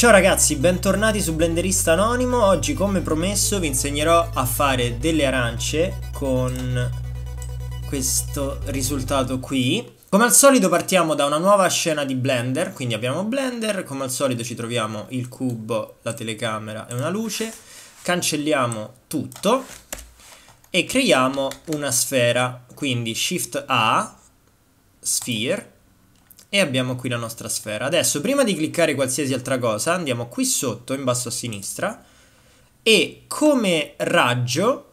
Ciao ragazzi, bentornati su Blenderista Anonimo. Oggi, come promesso, vi insegnerò a fare delle arance con questo risultato qui. Come al solito partiamo da una nuova scena di Blender, quindi abbiamo Blender, come al solito ci troviamo il cubo, la telecamera e una luce, cancelliamo tutto e creiamo una sfera, quindi Shift A, Sphere, e abbiamo qui la nostra sfera. Adesso prima di cliccare qualsiasi altra cosa andiamo qui sotto in basso a sinistra e come raggio,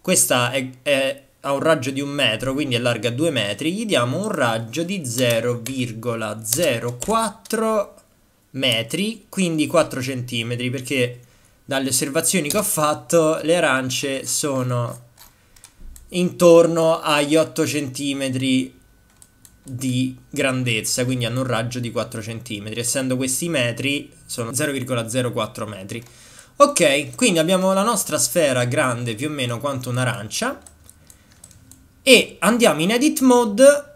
questa è, è, ha un raggio di un metro quindi è larga 2 metri, gli diamo un raggio di 0,04 metri quindi 4 centimetri perché dalle osservazioni che ho fatto le arance sono intorno agli 8 centimetri di grandezza, quindi hanno un raggio di 4 cm, essendo questi metri sono 0,04 metri. Ok, quindi abbiamo la nostra sfera grande più o meno quanto un'arancia e andiamo in edit mode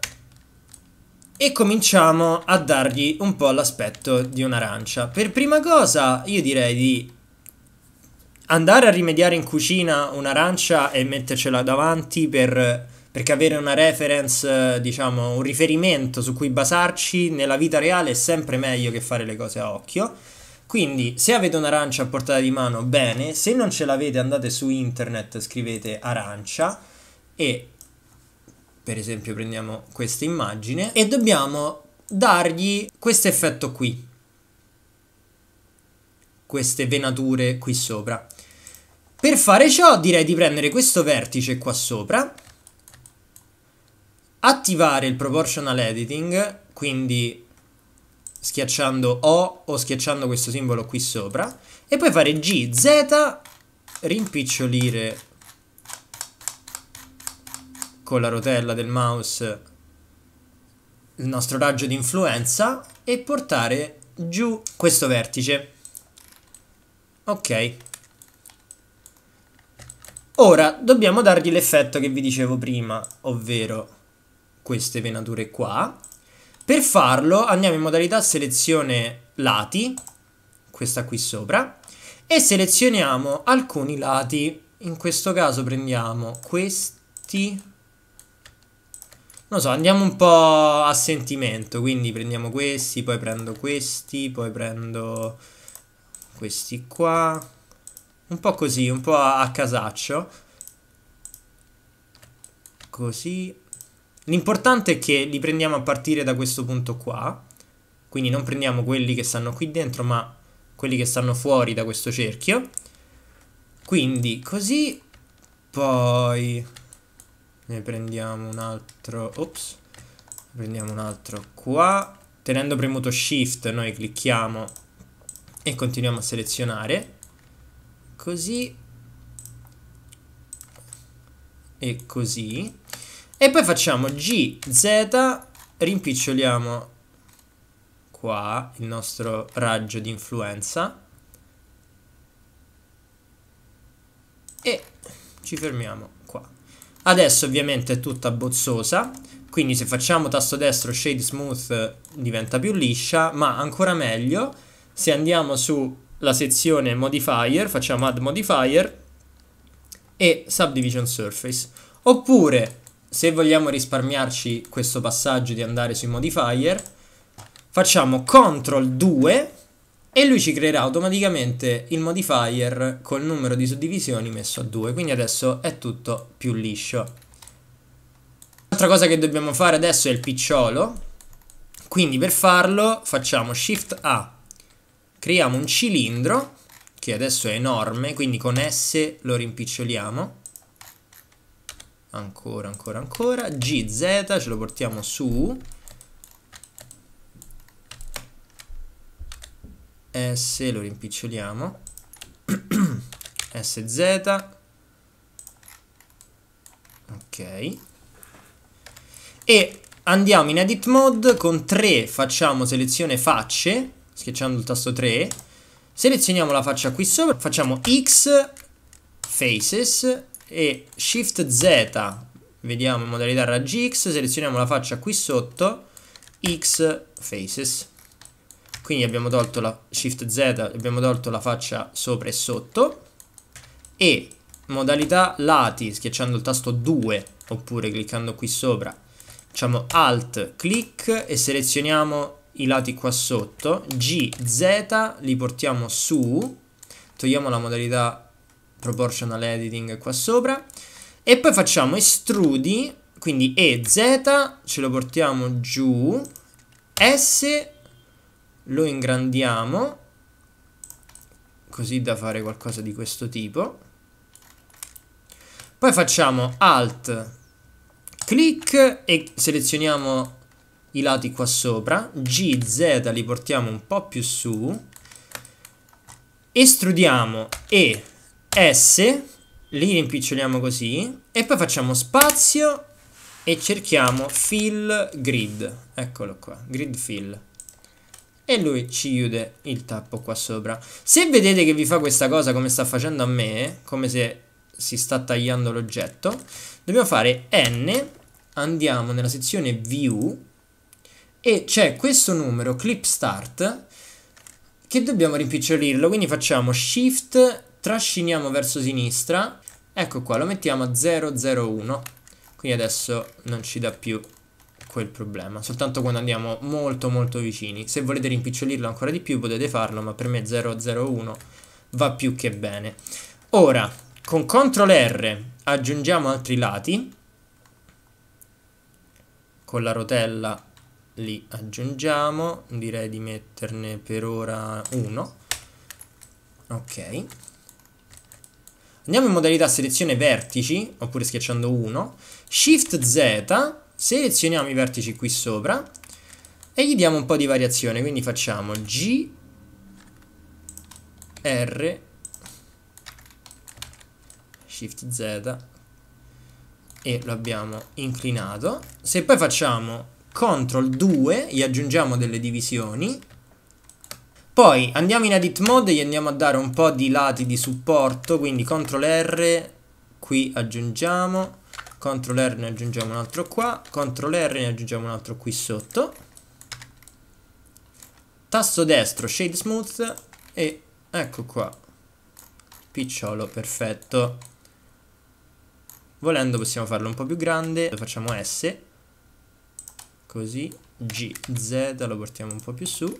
e cominciamo a dargli un po' l'aspetto di un'arancia. Per prima cosa io direi di andare a rimediare in cucina un'arancia e mettercela davanti per perché avere una reference, eh, diciamo, un riferimento su cui basarci nella vita reale è sempre meglio che fare le cose a occhio. Quindi, se avete un'arancia a portata di mano, bene, se non ce l'avete andate su internet, scrivete arancia e per esempio prendiamo questa immagine e dobbiamo dargli questo effetto qui queste venature qui sopra per fare ciò direi di prendere questo vertice qua sopra attivare il proportional editing, quindi schiacciando O o schiacciando questo simbolo qui sopra, e poi fare GZ, rimpicciolire con la rotella del mouse il nostro raggio di influenza e portare giù questo vertice. Ok. Ora dobbiamo dargli l'effetto che vi dicevo prima, ovvero queste venature qua. Per farlo andiamo in modalità selezione lati, questa qui sopra, e selezioniamo alcuni lati. In questo caso prendiamo questi, non so, andiamo un po' a sentimento, quindi prendiamo questi, poi prendo questi, poi prendo questi qua, un po' così, un po' a, a casaccio, così, L'importante è che li prendiamo a partire da questo punto qua, quindi non prendiamo quelli che stanno qui dentro ma quelli che stanno fuori da questo cerchio. Quindi così, poi ne prendiamo un altro, ops, ne prendiamo un altro qua, tenendo premuto shift noi clicchiamo e continuiamo a selezionare, così e così e poi facciamo GZ, rimpiccioliamo qua il nostro raggio di influenza. E ci fermiamo qua. Adesso ovviamente è tutta bozzosa, quindi se facciamo tasto destro Shade Smooth diventa più liscia, ma ancora meglio se andiamo sulla sezione Modifier, facciamo Add Modifier e Subdivision Surface. Oppure se vogliamo risparmiarci questo passaggio di andare sui modifier, facciamo CTRL 2 e lui ci creerà automaticamente il modifier col numero di suddivisioni messo a 2, quindi adesso è tutto più liscio. L'altra cosa che dobbiamo fare adesso è il picciolo, quindi per farlo facciamo Shift A, creiamo un cilindro che adesso è enorme, quindi con S lo rimpiccioliamo ancora, ancora, ancora, GZ ce lo portiamo su S, lo rimpiccioliamo, SZ, ok, e andiamo in edit mode, con 3 facciamo selezione facce, schiacciando il tasto 3, selezioniamo la faccia qui sopra, facciamo X, faces, e Shift Z, vediamo in modalità raggi X, selezioniamo la faccia qui sotto, X Faces. Quindi abbiamo tolto la Shift Z, abbiamo tolto la faccia sopra e sotto e modalità lati, schiacciando il tasto 2 oppure cliccando qui sopra, facciamo Alt, clic e selezioniamo i lati qua sotto, G, Z, li portiamo su, togliamo la modalità proportional editing qua sopra e poi facciamo estrudi quindi EZ ce lo portiamo giù S lo ingrandiamo così da fare qualcosa di questo tipo poi facciamo alt clic e selezioniamo i lati qua sopra GZ li portiamo un po' più su estrudiamo E S, li rimpiccioliamo così, e poi facciamo spazio e cerchiamo fill grid, eccolo qua, grid fill. E lui ci chiude il tappo qua sopra. Se vedete che vi fa questa cosa come sta facendo a me, come se si sta tagliando l'oggetto, dobbiamo fare n, andiamo nella sezione view, e c'è questo numero clip start che dobbiamo rimpicciolirlo quindi facciamo shift trasciniamo verso sinistra, ecco qua, lo mettiamo a 001, quindi adesso non ci dà più quel problema, soltanto quando andiamo molto molto vicini. Se volete rimpicciolirlo ancora di più potete farlo, ma per me 001 va più che bene. Ora, con CTRL R aggiungiamo altri lati, con la rotella li aggiungiamo, direi di metterne per ora uno, ok, Andiamo in modalità selezione vertici, oppure schiacciando 1, Shift Z, selezioniamo i vertici qui sopra e gli diamo un po' di variazione, quindi facciamo G, R, Shift Z e lo abbiamo inclinato. Se poi facciamo CTRL 2, gli aggiungiamo delle divisioni poi andiamo in edit mode e gli andiamo a dare un po' di lati di supporto, quindi CTRL R, qui aggiungiamo, CTRL R ne aggiungiamo un altro qua, CTRL R ne aggiungiamo un altro qui sotto. Tasto destro, Shade Smooth e ecco qua, picciolo, perfetto. Volendo possiamo farlo un po' più grande, lo facciamo S, così, G, Z, lo portiamo un po' più su.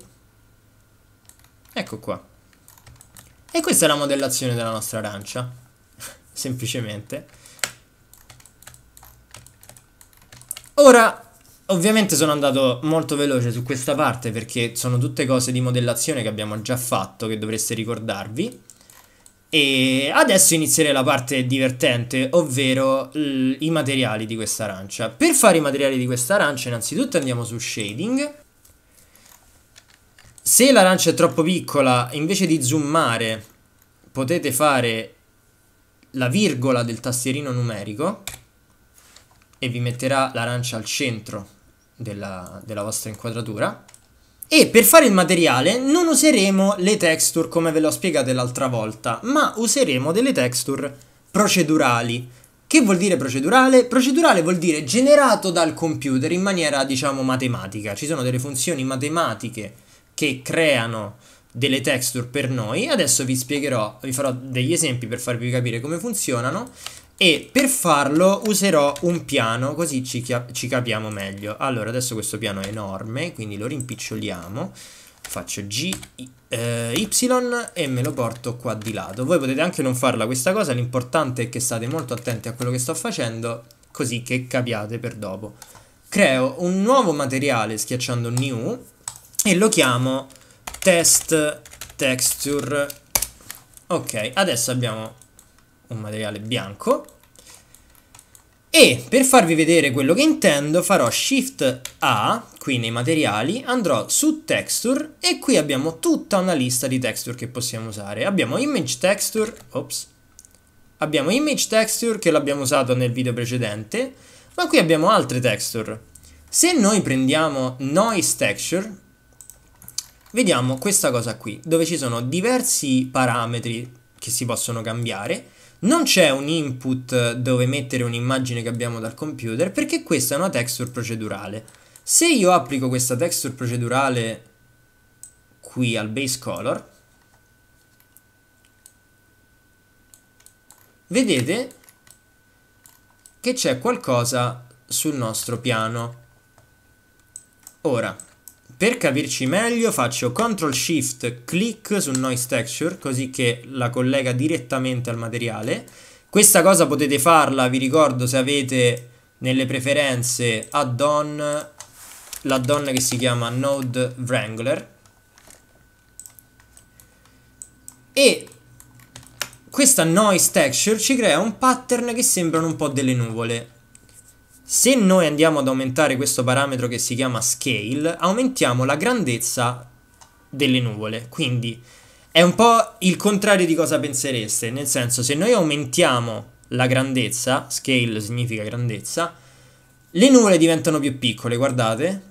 Ecco qua. E questa è la modellazione della nostra arancia. Semplicemente. Ora, ovviamente sono andato molto veloce su questa parte perché sono tutte cose di modellazione che abbiamo già fatto, che dovreste ricordarvi. E adesso inizierei la parte divertente, ovvero i materiali di questa arancia. Per fare i materiali di questa arancia, innanzitutto andiamo su Shading se l'arancia è troppo piccola, invece di zoomare, potete fare la virgola del tastierino numerico e vi metterà l'arancia al centro della, della vostra inquadratura. E per fare il materiale non useremo le texture come ve l'ho spiegato l'altra volta, ma useremo delle texture procedurali. Che vuol dire procedurale? Procedurale vuol dire generato dal computer in maniera, diciamo, matematica. Ci sono delle funzioni matematiche che creano delle texture per noi. Adesso vi spiegherò, vi farò degli esempi per farvi capire come funzionano e per farlo userò un piano così ci, ci capiamo meglio. Allora, adesso questo piano è enorme, quindi lo rimpiccioliamo. Faccio G, eh, Y e me lo porto qua di lato. Voi potete anche non farla questa cosa, l'importante è che state molto attenti a quello che sto facendo così che capiate per dopo. Creo un nuovo materiale schiacciando New e lo chiamo test texture ok adesso abbiamo un materiale bianco e per farvi vedere quello che intendo farò Shift A, qui nei materiali, andrò su Texture e qui abbiamo tutta una lista di texture che possiamo usare. Abbiamo Image Texture, ops, abbiamo Image Texture che l'abbiamo usato nel video precedente, ma qui abbiamo altre texture. Se noi prendiamo Noise Texture, vediamo questa cosa qui, dove ci sono diversi parametri che si possono cambiare, non c'è un input dove mettere un'immagine che abbiamo dal computer, perché questa è una texture procedurale. Se io applico questa texture procedurale qui al base color, vedete che c'è qualcosa sul nostro piano. Ora, per capirci meglio faccio CTRL SHIFT clic su Noise Texture così che la collega direttamente al materiale. Questa cosa potete farla, vi ricordo, se avete nelle preferenze add-on l'add-on che si chiama Node Wrangler. E questa noise texture ci crea un pattern che sembrano un po' delle nuvole. Se noi andiamo ad aumentare questo parametro che si chiama scale, aumentiamo la grandezza delle nuvole. Quindi è un po' il contrario di cosa pensereste, nel senso se noi aumentiamo la grandezza, scale significa grandezza, le nuvole diventano più piccole, guardate.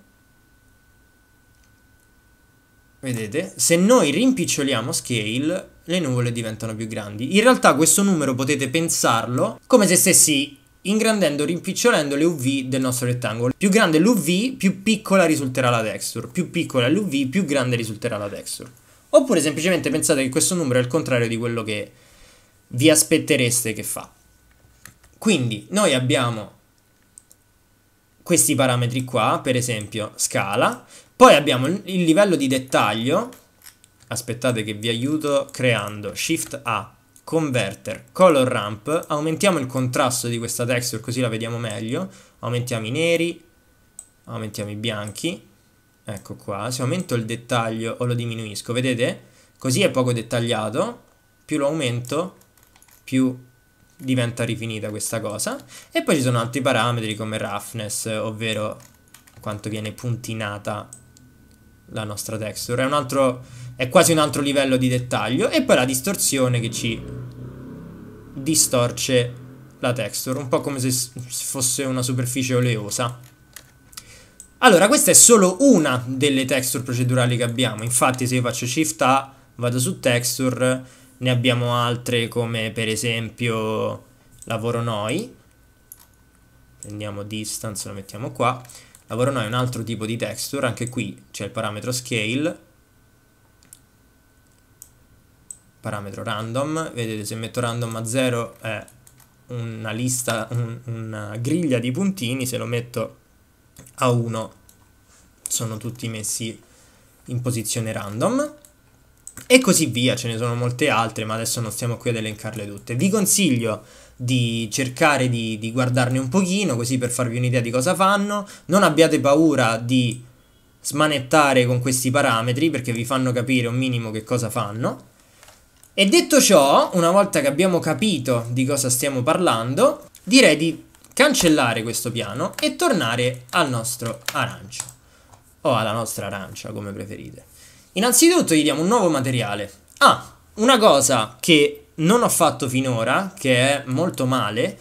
Vedete? Se noi rimpiccioliamo scale, le nuvole diventano più grandi. In realtà questo numero potete pensarlo come se stessi ingrandendo e rimpicciolendo le UV del nostro rettangolo. Più grande l'UV, più piccola risulterà la texture, più piccola l'UV, più grande risulterà la texture. Oppure semplicemente pensate che questo numero è il contrario di quello che vi aspettereste che fa. Quindi noi abbiamo questi parametri qua, per esempio scala, poi abbiamo il livello di dettaglio, aspettate che vi aiuto creando Shift A Converter, Color Ramp, aumentiamo il contrasto di questa texture così la vediamo meglio, aumentiamo i neri, aumentiamo i bianchi, ecco qua, se aumento il dettaglio o lo diminuisco, vedete? Così è poco dettagliato, più lo aumento, più diventa rifinita questa cosa. E poi ci sono altri parametri come roughness, ovvero quanto viene puntinata la nostra texture. È, altro, è quasi un altro livello di dettaglio. E poi la distorsione che ci distorce la texture, un po' come se fosse una superficie oleosa. Allora, questa è solo una delle texture procedurali che abbiamo, infatti se io faccio Shift A, vado su texture, ne abbiamo altre come per esempio lavoro noi, prendiamo distance, lo mettiamo qua, lavoro noi è un altro tipo di texture, anche qui c'è il parametro scale, parametro random, vedete se metto random a 0 è una lista, un, una griglia di puntini, se lo metto a 1 sono tutti messi in posizione random e così via, ce ne sono molte altre, ma adesso non stiamo qui ad elencarle tutte. Vi consiglio di cercare di, di guardarne un pochino, così per farvi un'idea di cosa fanno. Non abbiate paura di smanettare con questi parametri, perché vi fanno capire un minimo che cosa fanno. E detto ciò, una volta che abbiamo capito di cosa stiamo parlando, direi di cancellare questo piano e tornare al nostro arancio. O alla nostra arancia, come preferite. Innanzitutto gli diamo un nuovo materiale. Ah, una cosa che non ho fatto finora, che è molto male,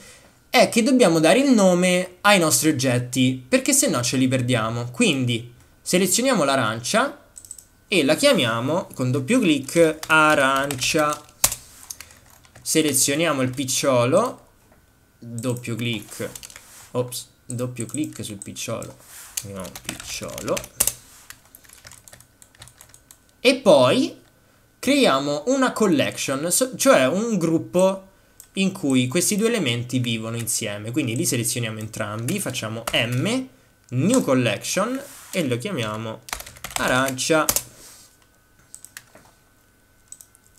è che dobbiamo dare il nome ai nostri oggetti, perché se no ce li perdiamo. Quindi selezioniamo l'arancia e la chiamiamo con doppio clic arancia. Selezioniamo il picciolo, doppio clic, ops, doppio clic sul picciolo, no, picciolo, e poi creiamo una collection, cioè un gruppo in cui questi due elementi vivono insieme. Quindi li selezioniamo entrambi, facciamo M, New Collection e lo chiamiamo arancia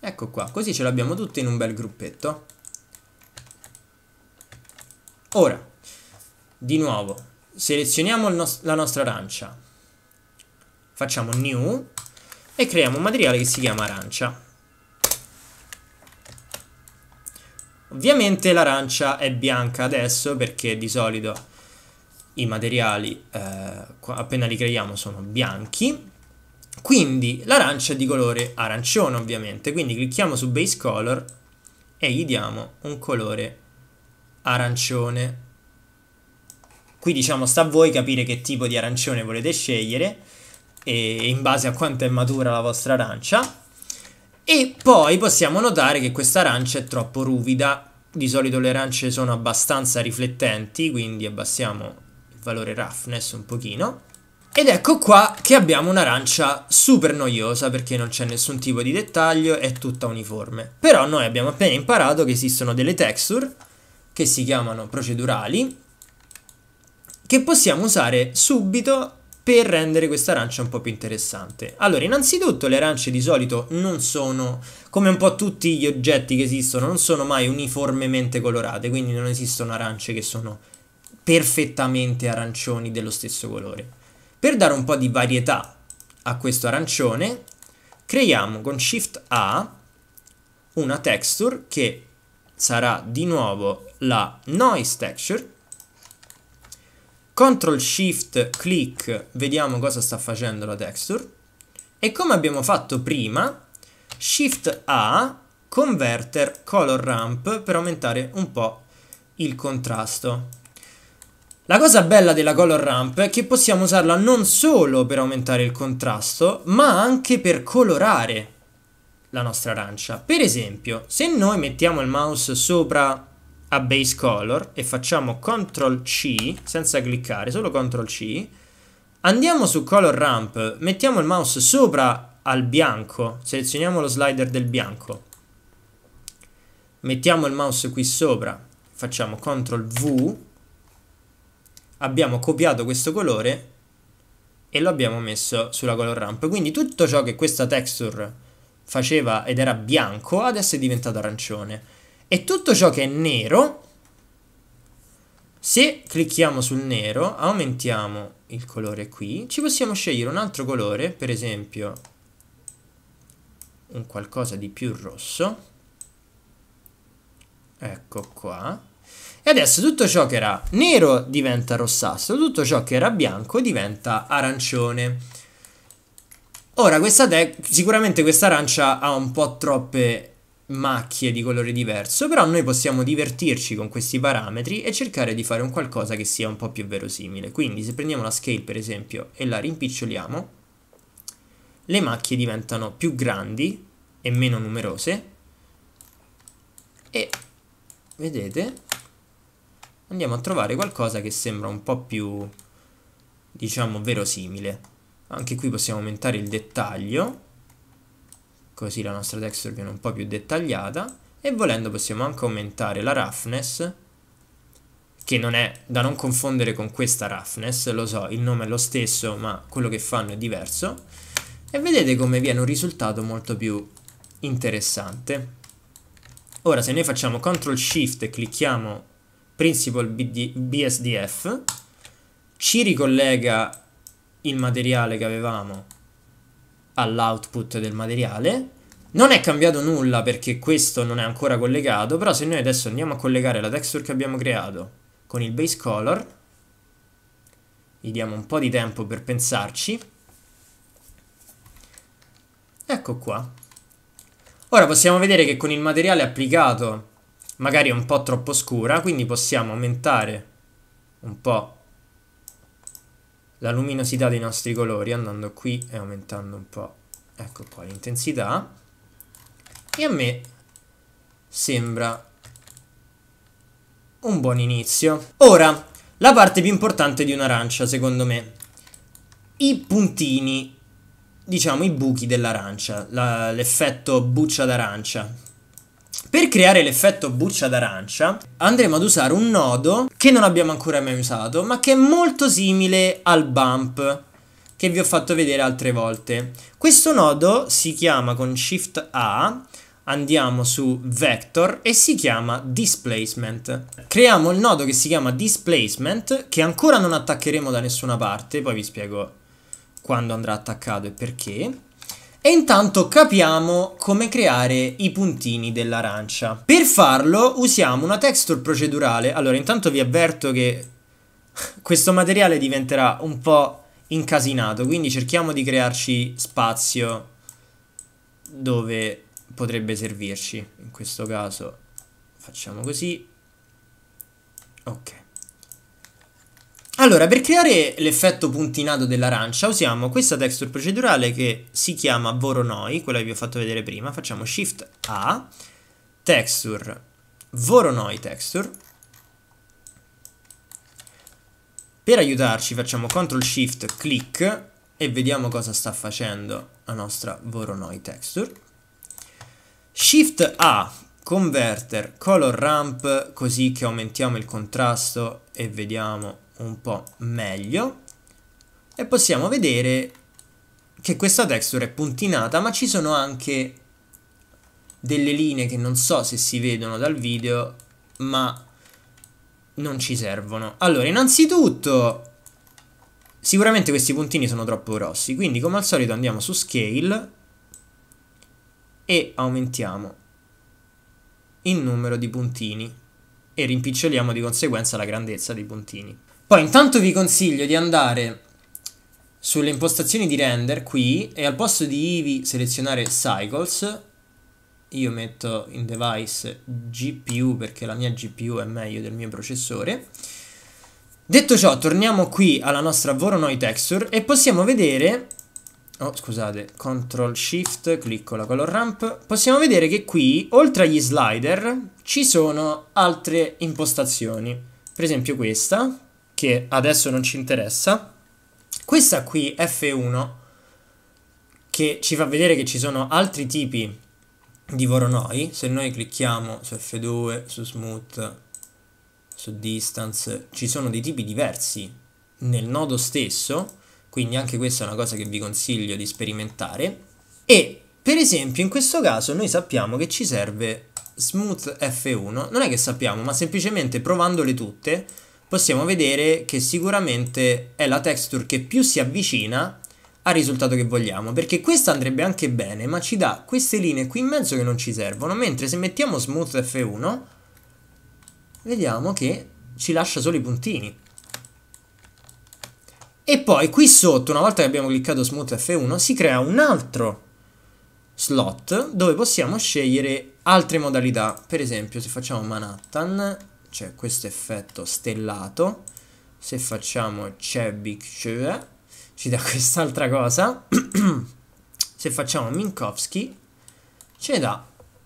Ecco qua, così ce l'abbiamo tutte in un bel gruppetto. Ora, di nuovo, selezioniamo nos la nostra arancia. Facciamo new e creiamo un materiale che si chiama arancia. Ovviamente l'arancia è bianca adesso perché di solito i materiali eh, appena li creiamo sono bianchi quindi l'arancia è di colore arancione ovviamente, quindi clicchiamo su Base Color e gli diamo un colore arancione. Qui diciamo sta a voi capire che tipo di arancione volete scegliere e in base a quanto è matura la vostra arancia. E poi possiamo notare che questa arancia è troppo ruvida, di solito le arance sono abbastanza riflettenti, quindi abbassiamo il valore roughness un pochino ed ecco qua che abbiamo un'arancia super noiosa perché non c'è nessun tipo di dettaglio, è tutta uniforme. Però noi abbiamo appena imparato che esistono delle texture che si chiamano procedurali che possiamo usare subito per rendere questa arancia un po' più interessante. Allora, innanzitutto le arance di solito non sono, come un po' tutti gli oggetti che esistono, non sono mai uniformemente colorate, quindi non esistono arance che sono perfettamente arancioni dello stesso colore. Per dare un po' di varietà a questo arancione, creiamo con Shift A una texture che sarà di nuovo la noise texture. Ctrl Shift clic, vediamo cosa sta facendo la texture. E come abbiamo fatto prima, Shift A converter color ramp per aumentare un po' il contrasto. La cosa bella della Color Ramp è che possiamo usarla non solo per aumentare il contrasto, ma anche per colorare la nostra arancia. Per esempio, se noi mettiamo il mouse sopra a base color e facciamo CTRL C senza cliccare, solo CTRL C, andiamo su Color Ramp, mettiamo il mouse sopra al bianco, selezioniamo lo slider del bianco, mettiamo il mouse qui sopra, facciamo CTRL V abbiamo copiato questo colore e lo abbiamo messo sulla color ramp. Quindi tutto ciò che questa texture faceva ed era bianco, adesso è diventato arancione. E tutto ciò che è nero, se clicchiamo sul nero, aumentiamo il colore qui, ci possiamo scegliere un altro colore, per esempio un qualcosa di più rosso. Ecco qua. E adesso tutto ciò che era nero diventa rossastro, tutto ciò che era bianco diventa arancione. Ora, questa sicuramente questa arancia ha un po' troppe macchie di colore diverso, però noi possiamo divertirci con questi parametri e cercare di fare un qualcosa che sia un po' più verosimile. Quindi se prendiamo la scale per esempio e la rimpiccioliamo, le macchie diventano più grandi e meno numerose e vedete andiamo a trovare qualcosa che sembra un po' più, diciamo, verosimile. Anche qui possiamo aumentare il dettaglio, così la nostra texture viene un po' più dettagliata. E volendo possiamo anche aumentare la roughness, che non è da non confondere con questa roughness, lo so, il nome è lo stesso, ma quello che fanno è diverso. E vedete come viene un risultato molto più interessante. Ora se noi facciamo CTRL SHIFT e clicchiamo principal BD, BSDF, ci ricollega il materiale che avevamo all'output del materiale. Non è cambiato nulla perché questo non è ancora collegato, però se noi adesso andiamo a collegare la texture che abbiamo creato con il base color, gli diamo un po' di tempo per pensarci, ecco qua. Ora possiamo vedere che con il materiale applicato magari è un po' troppo scura, quindi possiamo aumentare un po' la luminosità dei nostri colori andando qui e aumentando un po', ecco qua, l'intensità. E a me sembra un buon inizio. Ora, la parte più importante di un'arancia, secondo me. I puntini, diciamo i buchi dell'arancia, l'effetto buccia d'arancia per creare l'effetto buccia d'arancia andremo ad usare un nodo che non abbiamo ancora mai usato ma che è molto simile al bump che vi ho fatto vedere altre volte. Questo nodo si chiama con Shift A, andiamo su Vector e si chiama Displacement. Creiamo il nodo che si chiama Displacement che ancora non attaccheremo da nessuna parte, poi vi spiego quando andrà attaccato e perché. E intanto capiamo come creare i puntini dell'arancia. Per farlo usiamo una texture procedurale. Allora, intanto vi avverto che questo materiale diventerà un po' incasinato, quindi cerchiamo di crearci spazio dove potrebbe servirci. In questo caso facciamo così. Ok. Allora, per creare l'effetto puntinato dell'arancia usiamo questa texture procedurale che si chiama Voronoi, quella che vi ho fatto vedere prima. Facciamo Shift A, Texture, Voronoi Texture. Per aiutarci facciamo Ctrl Shift Click e vediamo cosa sta facendo la nostra Voronoi Texture. Shift A, Converter, Color Ramp, così che aumentiamo il contrasto e vediamo un po' meglio e possiamo vedere che questa texture è puntinata ma ci sono anche delle linee che non so se si vedono dal video ma non ci servono allora innanzitutto sicuramente questi puntini sono troppo grossi quindi come al solito andiamo su scale e aumentiamo il numero di puntini e rimpiccioliamo di conseguenza la grandezza dei puntini poi intanto vi consiglio di andare sulle impostazioni di render qui e al posto di IVI selezionare Cycles io metto in device GPU perché la mia GPU è meglio del mio processore detto ciò torniamo qui alla nostra Voronoi Texture e possiamo vedere oh scusate CTRL SHIFT clicco la color ramp possiamo vedere che qui oltre agli slider ci sono altre impostazioni per esempio questa che adesso non ci interessa. Questa qui, F1, che ci fa vedere che ci sono altri tipi di voronoi. Se noi clicchiamo su F2, su smooth, su distance, ci sono dei tipi diversi nel nodo stesso, quindi anche questa è una cosa che vi consiglio di sperimentare. E per esempio in questo caso noi sappiamo che ci serve smooth F1, non è che sappiamo, ma semplicemente provandole tutte possiamo vedere che sicuramente è la texture che più si avvicina al risultato che vogliamo perché questa andrebbe anche bene ma ci dà queste linee qui in mezzo che non ci servono mentre se mettiamo smooth f1 vediamo che ci lascia solo i puntini e poi qui sotto una volta che abbiamo cliccato smooth f1 si crea un altro slot dove possiamo scegliere altre modalità per esempio se facciamo Manhattan c'è questo effetto stellato. Se facciamo c'è Big Shoe, ci dà quest'altra cosa. Se facciamo Minkowski, ce ne dà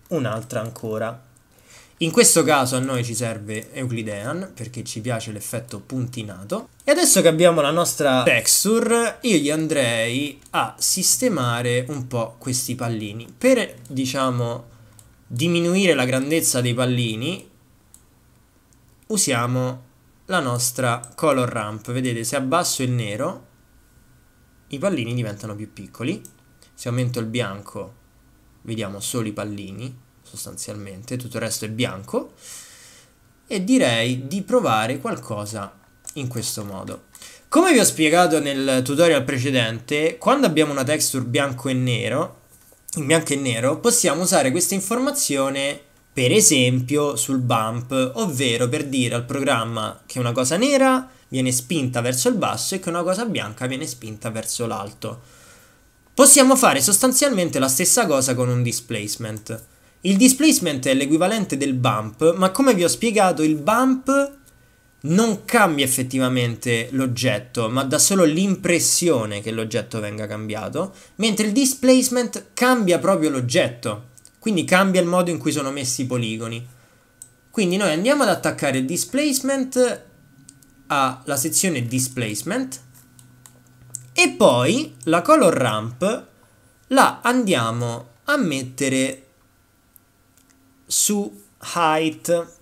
un'altra ancora. In questo caso a noi ci serve Euclidean perché ci piace l'effetto puntinato. E adesso che abbiamo la nostra texture, io gli andrei a sistemare un po' questi pallini. Per, diciamo, diminuire la grandezza dei pallini, usiamo la nostra color ramp. Vedete, se abbasso il nero, i pallini diventano più piccoli. Se aumento il bianco, vediamo solo i pallini, sostanzialmente, tutto il resto è bianco. E direi di provare qualcosa in questo modo. Come vi ho spiegato nel tutorial precedente, quando abbiamo una texture bianco e nero, in bianco e nero, possiamo usare questa informazione per esempio sul bump, ovvero per dire al programma che una cosa nera viene spinta verso il basso e che una cosa bianca viene spinta verso l'alto. Possiamo fare sostanzialmente la stessa cosa con un displacement. Il displacement è l'equivalente del bump, ma come vi ho spiegato il bump non cambia effettivamente l'oggetto, ma dà solo l'impressione che l'oggetto venga cambiato, mentre il displacement cambia proprio l'oggetto. Quindi cambia il modo in cui sono messi i poligoni. Quindi noi andiamo ad attaccare displacement alla sezione displacement e poi la color ramp la andiamo a mettere su height.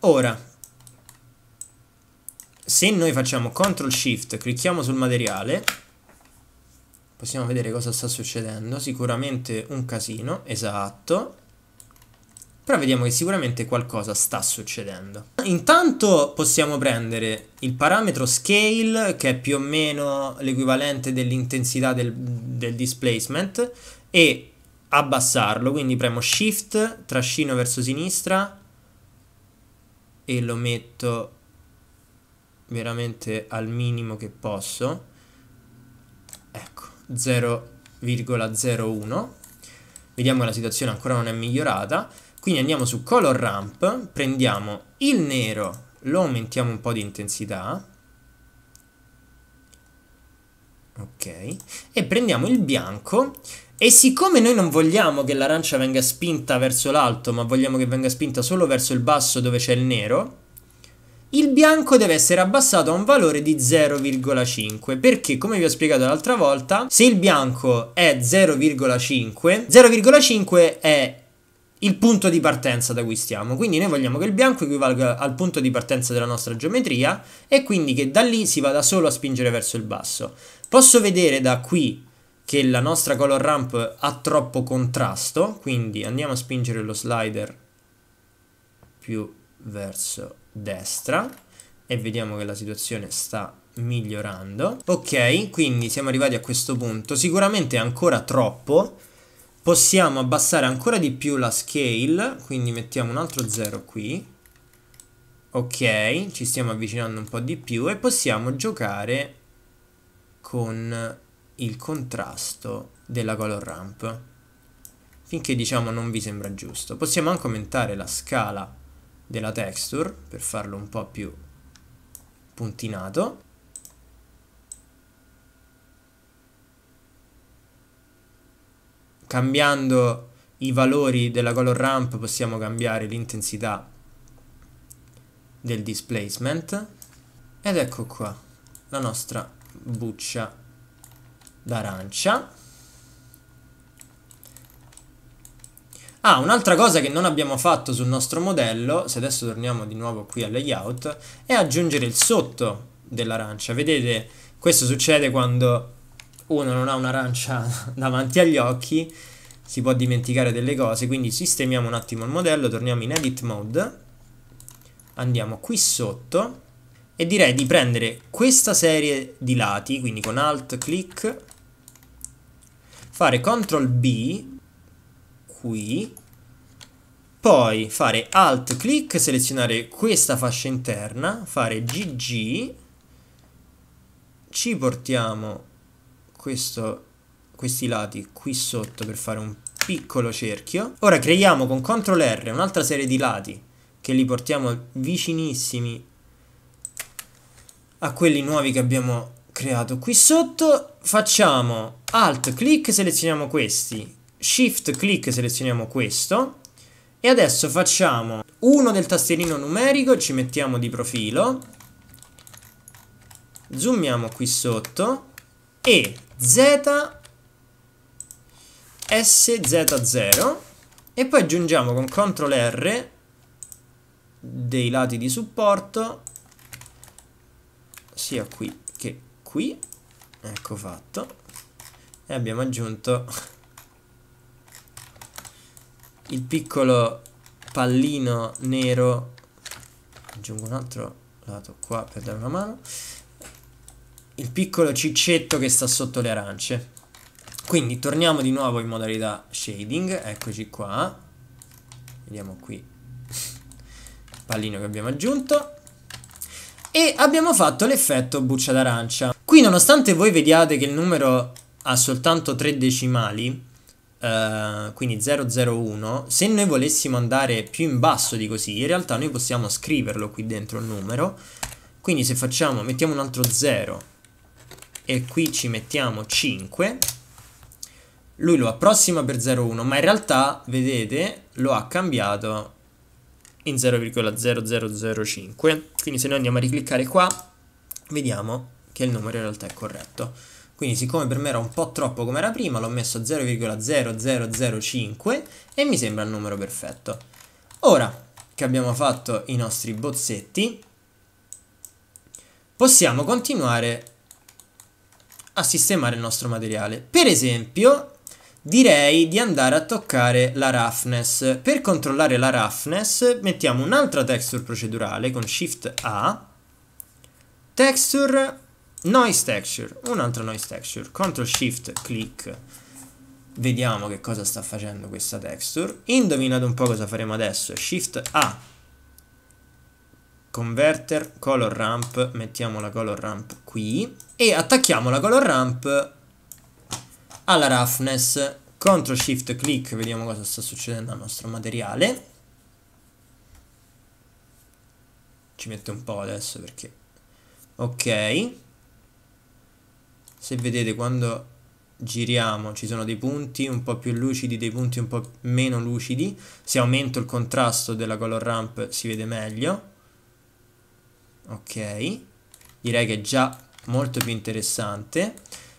Ora, se noi facciamo CTRL SHIFT, clicchiamo sul materiale Possiamo vedere cosa sta succedendo. Sicuramente un casino, esatto. Però vediamo che sicuramente qualcosa sta succedendo. Intanto possiamo prendere il parametro scale, che è più o meno l'equivalente dell'intensità del, del, displacement, e abbassarlo. Quindi premo shift, trascino verso sinistra, e lo metto veramente al minimo che posso. 0,01 vediamo che la situazione ancora non è migliorata quindi andiamo su color ramp prendiamo il nero lo aumentiamo un po' di intensità ok e prendiamo il bianco e siccome noi non vogliamo che l'arancia venga spinta verso l'alto ma vogliamo che venga spinta solo verso il basso dove c'è il nero il bianco deve essere abbassato a un valore di 0,5 perché come vi ho spiegato l'altra volta se il bianco è 0,5 0,5 è il punto di partenza da cui stiamo. Quindi noi vogliamo che il bianco equivalga al punto di partenza della nostra geometria e quindi che da lì si vada solo a spingere verso il basso. Posso vedere da qui che la nostra color ramp ha troppo contrasto, quindi andiamo a spingere lo slider più verso destra e vediamo che la situazione sta migliorando. Ok, quindi siamo arrivati a questo punto, sicuramente è ancora troppo, possiamo abbassare ancora di più la scale, quindi mettiamo un altro 0 qui. Ok, ci stiamo avvicinando un po' di più e possiamo giocare con il contrasto della color ramp finché diciamo non vi sembra giusto. Possiamo anche aumentare la scala della texture per farlo un po' più puntinato cambiando i valori della color ramp possiamo cambiare l'intensità del displacement ed ecco qua la nostra buccia d'arancia Ah, un'altra cosa che non abbiamo fatto sul nostro modello, se adesso torniamo di nuovo qui al layout, è aggiungere il sotto dell'arancia. Vedete, questo succede quando uno non ha un'arancia davanti agli occhi, si può dimenticare delle cose, quindi sistemiamo un attimo il modello, torniamo in edit mode, andiamo qui sotto e direi di prendere questa serie di lati, quindi con alt click, fare CTRL B qui, poi fare alt click selezionare questa fascia interna, fare GG, ci portiamo questo, questi lati qui sotto per fare un piccolo cerchio. Ora creiamo con CTRL R un'altra serie di lati che li portiamo vicinissimi a quelli nuovi che abbiamo creato qui sotto facciamo alt click selezioniamo questi shift click selezioniamo questo e adesso facciamo uno del tastierino numerico, ci mettiamo di profilo, zoomiamo qui sotto e z sz0 e poi aggiungiamo con CTRL R dei lati di supporto sia qui che qui ecco fatto e abbiamo aggiunto il piccolo pallino nero aggiungo un altro lato qua per dare una mano il piccolo ciccetto che sta sotto le arance quindi torniamo di nuovo in modalità shading eccoci qua vediamo qui il pallino che abbiamo aggiunto e abbiamo fatto l'effetto buccia d'arancia qui nonostante voi vediate che il numero ha soltanto tre decimali eh, quindi 001 se noi volessimo andare più in basso di così in realtà noi possiamo scriverlo qui dentro il numero quindi se facciamo mettiamo un altro 0 e qui ci mettiamo 5 lui lo approssima per 01 ma in realtà vedete lo ha cambiato in 0,0005 quindi se noi andiamo a ricliccare qua vediamo che il numero in realtà è corretto quindi siccome per me era un po' troppo come era prima, l'ho messo a 0,0005 e mi sembra il numero perfetto. Ora che abbiamo fatto i nostri bozzetti, possiamo continuare a sistemare il nostro materiale. Per esempio, direi di andare a toccare la roughness. Per controllare la roughness mettiamo un'altra texture procedurale con Shift A, texture noise texture, un altro noise texture, ctrl shift CLICK vediamo che cosa sta facendo questa texture indovinate un po' cosa faremo adesso shift A converter color ramp mettiamo la color ramp qui e attacchiamo la color ramp alla roughness ctrl shift CLICK vediamo cosa sta succedendo al nostro materiale ci mette un po' adesso perché ok se vedete quando giriamo ci sono dei punti un po' più lucidi, dei punti un po' meno lucidi, se aumento il contrasto della color ramp si vede meglio, ok, direi che è già molto più interessante,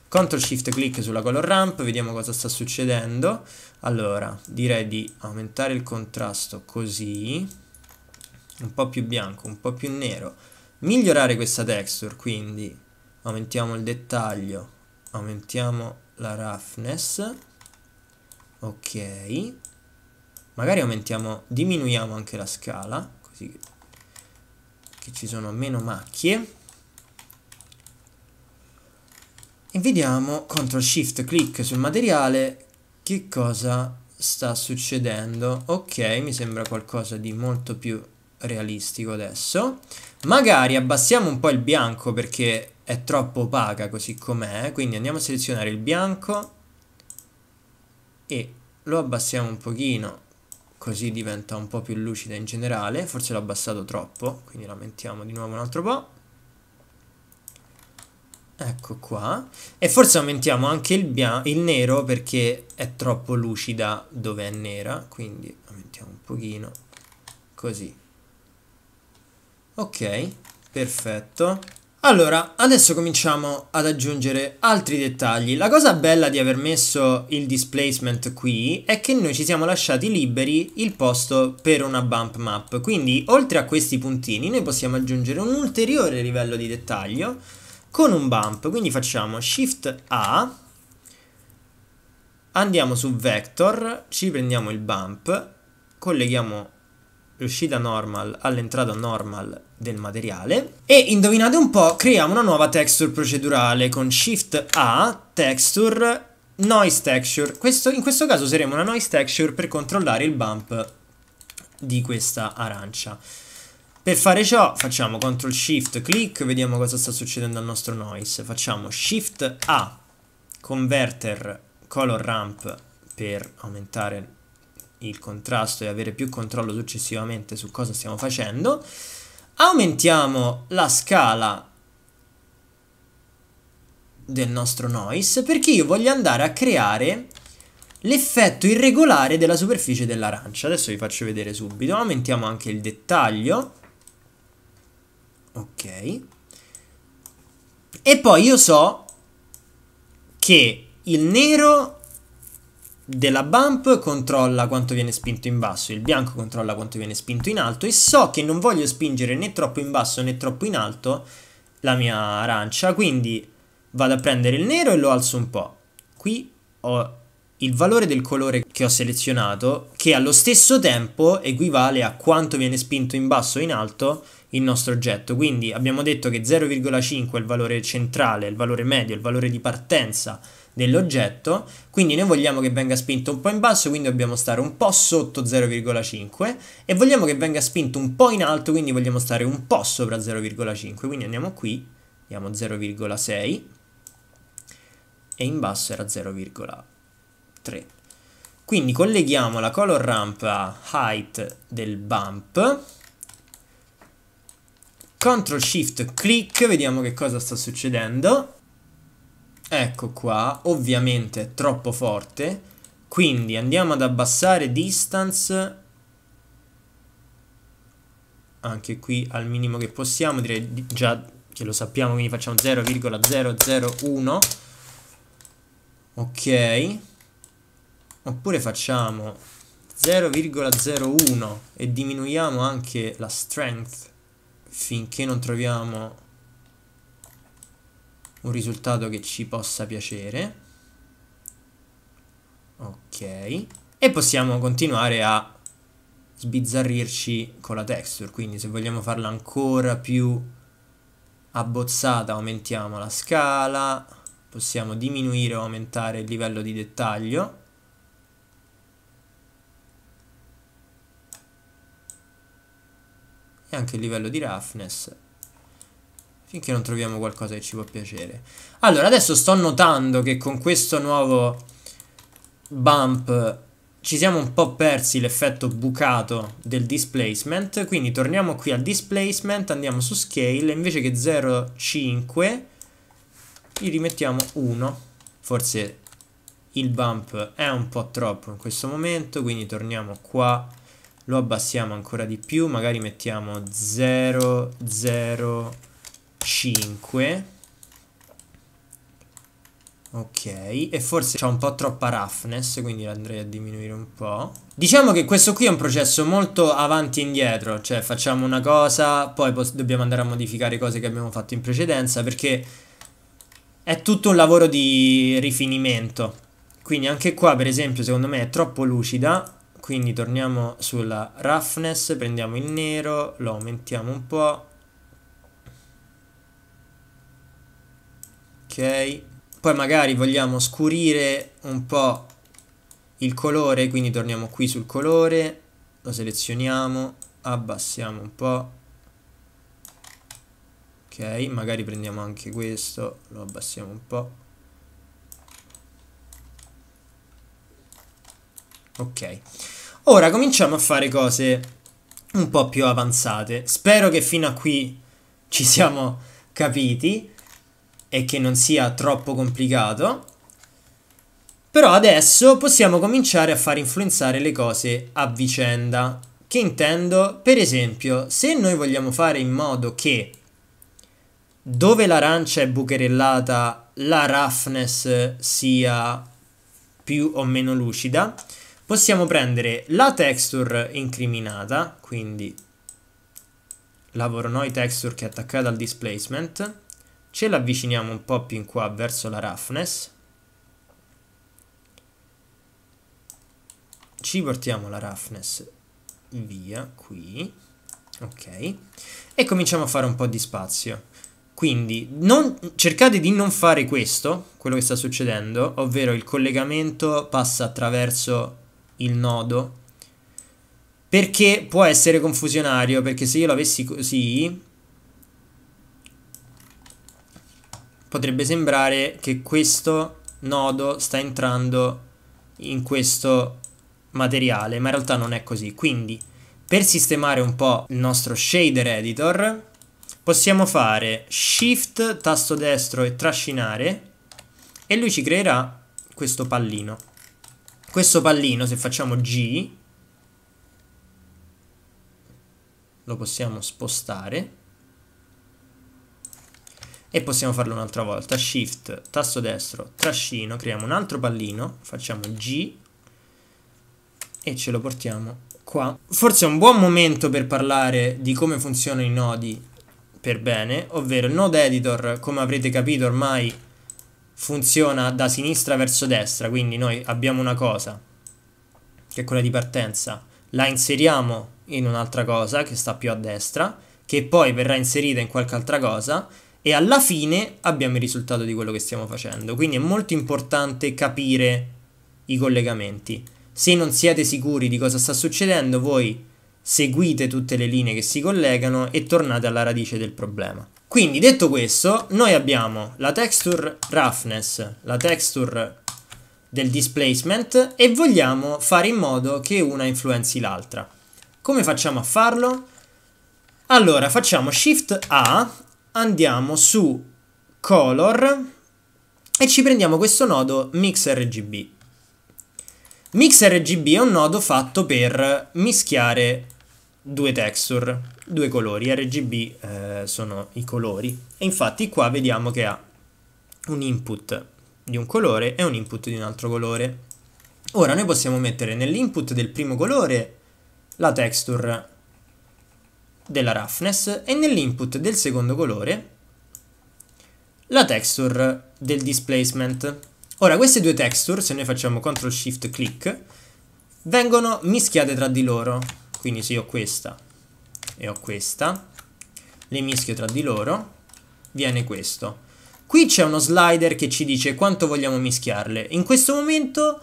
CTRL SHIFT clic sulla color ramp, vediamo cosa sta succedendo, allora direi di aumentare il contrasto così, un po' più bianco, un po' più nero, migliorare questa texture quindi aumentiamo il dettaglio aumentiamo la roughness ok magari aumentiamo diminuiamo anche la scala così che ci sono meno macchie e vediamo ctrl shift clic sul materiale che cosa sta succedendo ok mi sembra qualcosa di molto più realistico adesso magari abbassiamo un po' il bianco perché è troppo opaca così com'è, quindi andiamo a selezionare il bianco e lo abbassiamo un pochino così diventa un po' più lucida in generale, forse l'ho abbassato troppo, quindi la mettiamo di nuovo un altro po'. Ecco qua, e forse aumentiamo anche il, il nero perché è troppo lucida dove è nera, quindi aumentiamo un pochino, così. Ok, perfetto. Allora, adesso cominciamo ad aggiungere altri dettagli. La cosa bella di aver messo il displacement qui è che noi ci siamo lasciati liberi il posto per una bump map. Quindi, oltre a questi puntini, noi possiamo aggiungere un ulteriore livello di dettaglio con un bump. Quindi facciamo Shift A, andiamo su Vector, ci prendiamo il bump, colleghiamo l'uscita normal all'entrata normal del materiale e indovinate un po' creiamo una nuova texture procedurale con shift A texture noise texture questo, in questo caso useremo una noise texture per controllare il bump di questa arancia per fare ciò facciamo ctrl shift click vediamo cosa sta succedendo al nostro noise facciamo shift A converter color ramp per aumentare il contrasto e avere più controllo successivamente su cosa stiamo facendo. Aumentiamo la scala del nostro noise perché io voglio andare a creare l'effetto irregolare della superficie dell'arancia. Adesso vi faccio vedere subito. Aumentiamo anche il dettaglio. Ok. E poi io so che il nero della bump controlla quanto viene spinto in basso, il bianco controlla quanto viene spinto in alto e so che non voglio spingere né troppo in basso né troppo in alto la mia arancia, quindi vado a prendere il nero e lo alzo un po'. Qui ho il valore del colore che ho selezionato che allo stesso tempo equivale a quanto viene spinto in basso o in alto il nostro oggetto, quindi abbiamo detto che 0,5 è il valore centrale, il valore medio, il valore di partenza dell'oggetto, quindi noi vogliamo che venga spinto un po' in basso, quindi dobbiamo stare un po' sotto 0,5 e vogliamo che venga spinto un po' in alto, quindi vogliamo stare un po' sopra 0,5, quindi andiamo qui, diamo 0,6 e in basso era 0,3. Quindi colleghiamo la color ramp a height del bump, CTRL SHIFT CLICK, vediamo che cosa sta succedendo Ecco qua, ovviamente è troppo forte, quindi andiamo ad abbassare distance anche qui al minimo che possiamo, direi già che lo sappiamo, quindi facciamo 0,001. Ok. Oppure facciamo 0,01 e diminuiamo anche la strength finché non troviamo un risultato che ci possa piacere. Ok. E possiamo continuare a sbizzarrirci con la texture, quindi se vogliamo farla ancora più abbozzata aumentiamo la scala, possiamo diminuire o aumentare il livello di dettaglio. E anche il livello di roughness Finché non troviamo qualcosa che ci può piacere. Allora, adesso sto notando che con questo nuovo bump ci siamo un po' persi l'effetto bucato del displacement, quindi torniamo qui al displacement, andiamo su scale, invece che 0,5 gli rimettiamo 1, forse il bump è un po' troppo in questo momento, quindi torniamo qua, lo abbassiamo ancora di più, magari mettiamo 0,0 5 Ok, e forse c'è un po' troppa roughness, quindi andrei a diminuire un po'. Diciamo che questo qui è un processo molto avanti e indietro, cioè facciamo una cosa, poi dobbiamo andare a modificare cose che abbiamo fatto in precedenza, perché è tutto un lavoro di rifinimento. Quindi anche qua, per esempio, secondo me è troppo lucida, quindi torniamo sulla roughness, prendiamo il nero, lo aumentiamo un po'. poi magari vogliamo scurire un po' il colore quindi torniamo qui sul colore lo selezioniamo abbassiamo un po' ok magari prendiamo anche questo lo abbassiamo un po' ok ora cominciamo a fare cose un po' più avanzate spero che fino a qui ci siamo capiti e che non sia troppo complicato. Però adesso possiamo cominciare a far influenzare le cose a vicenda. Che intendo? Per esempio, se noi vogliamo fare in modo che dove l'arancia è bucherellata la roughness sia più o meno lucida, possiamo prendere la texture incriminata, quindi lavoro noi texture che è attaccata al displacement, ce l'avviciniamo un po' più in qua verso la roughness ci portiamo la roughness via qui ok e cominciamo a fare un po' di spazio quindi non, cercate di non fare questo, quello che sta succedendo, ovvero il collegamento passa attraverso il nodo, perché può essere confusionario, perché se io l'avessi così, potrebbe sembrare che questo nodo sta entrando in questo materiale, ma in realtà non è così. Quindi, per sistemare un po' il nostro shader editor, possiamo fare shift, tasto destro e trascinare, e lui ci creerà questo pallino. Questo pallino, se facciamo G, lo possiamo spostare, e possiamo farlo un'altra volta. Shift, tasto destro, trascino, creiamo un altro pallino, facciamo G e ce lo portiamo qua. Forse è un buon momento per parlare di come funzionano i nodi per bene, ovvero il node editor, come avrete capito ormai, funziona da sinistra verso destra, quindi noi abbiamo una cosa, che è quella di partenza, la inseriamo in un'altra cosa che sta più a destra, che poi verrà inserita in qualche altra cosa, e alla fine abbiamo il risultato di quello che stiamo facendo. Quindi è molto importante capire i collegamenti. Se non siete sicuri di cosa sta succedendo, voi seguite tutte le linee che si collegano e tornate alla radice del problema. Quindi detto questo, noi abbiamo la texture roughness, la texture del displacement e vogliamo fare in modo che una influenzi l'altra. Come facciamo a farlo? Allora facciamo Shift A andiamo su color e ci prendiamo questo nodo mixrgb. Mixrgb è un nodo fatto per mischiare due texture, due colori, RGB eh, sono i colori e infatti qua vediamo che ha un input di un colore e un input di un altro colore. Ora noi possiamo mettere nell'input del primo colore la texture della roughness e nell'input del secondo colore la texture del displacement. Ora queste due texture, se noi facciamo CTRL SHIFT CLICK, vengono mischiate tra di loro. Quindi se io ho questa e ho questa, le mischio tra di loro, viene questo. Qui c'è uno slider che ci dice quanto vogliamo mischiarle. In questo momento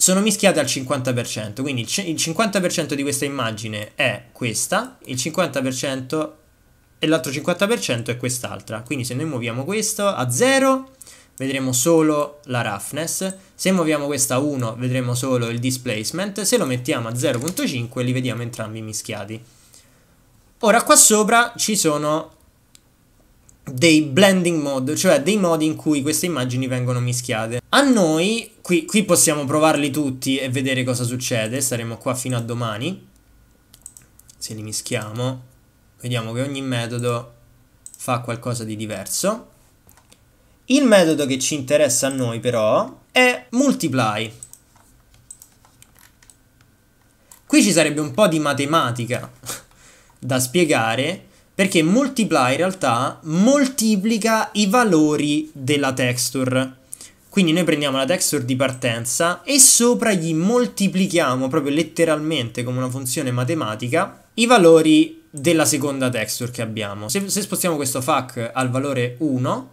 sono mischiate al 50%, quindi il 50% di questa immagine è questa, il 50% e l'altro 50% è quest'altra. Quindi se noi muoviamo questo a 0 vedremo solo la roughness, se muoviamo questa a 1 vedremo solo il displacement, se lo mettiamo a 0.5 li vediamo entrambi mischiati. Ora qua sopra ci sono dei blending mode, cioè dei modi in cui queste immagini vengono mischiate. A noi qui, qui possiamo provarli tutti e vedere cosa succede, saremo qua fino a domani. Se li mischiamo, vediamo che ogni metodo fa qualcosa di diverso. Il metodo che ci interessa a noi però è multiply. Qui ci sarebbe un po' di matematica da spiegare perché multiply in realtà moltiplica i valori della texture. Quindi noi prendiamo la texture di partenza e sopra gli moltiplichiamo proprio letteralmente come una funzione matematica i valori della seconda texture che abbiamo. Se, se spostiamo questo fac al valore 1,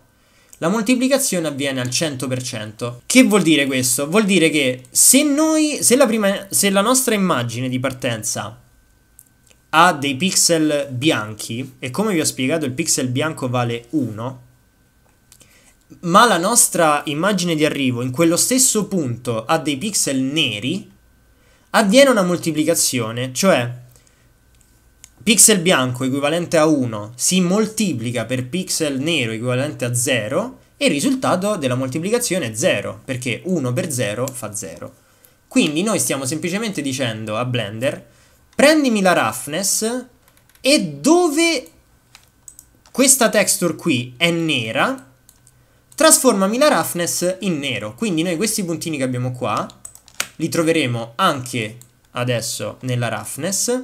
la moltiplicazione avviene al 100%. Che vuol dire questo? Vuol dire che se, noi, se, la, prima, se la nostra immagine di partenza ha dei pixel bianchi, e come vi ho spiegato il pixel bianco vale 1, ma la nostra immagine di arrivo in quello stesso punto ha dei pixel neri, avviene una moltiplicazione, cioè pixel bianco equivalente a 1 si moltiplica per pixel nero equivalente a 0 e il risultato della moltiplicazione è 0, perché 1 per 0 fa 0. Quindi noi stiamo semplicemente dicendo a Blender, prendimi la roughness e dove questa texture qui è nera, trasformami la roughness in nero. Quindi noi questi puntini che abbiamo qua li troveremo anche adesso nella roughness.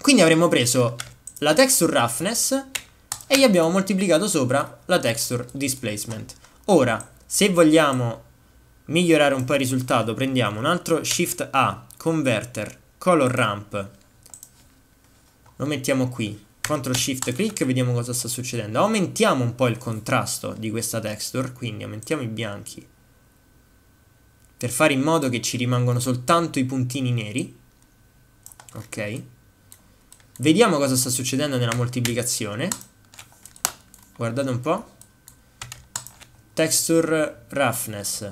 Quindi avremo preso la texture roughness e gli abbiamo moltiplicato sopra la texture displacement. Ora, se vogliamo migliorare un po' il risultato, prendiamo un altro Shift A, Converter, Color Ramp, lo mettiamo qui, CTRL SHIFT clic vediamo cosa sta succedendo. Aumentiamo un po' il contrasto di questa texture, quindi aumentiamo i bianchi per fare in modo che ci rimangano soltanto i puntini neri. Ok. Vediamo cosa sta succedendo nella moltiplicazione. Guardate un po'. Texture roughness,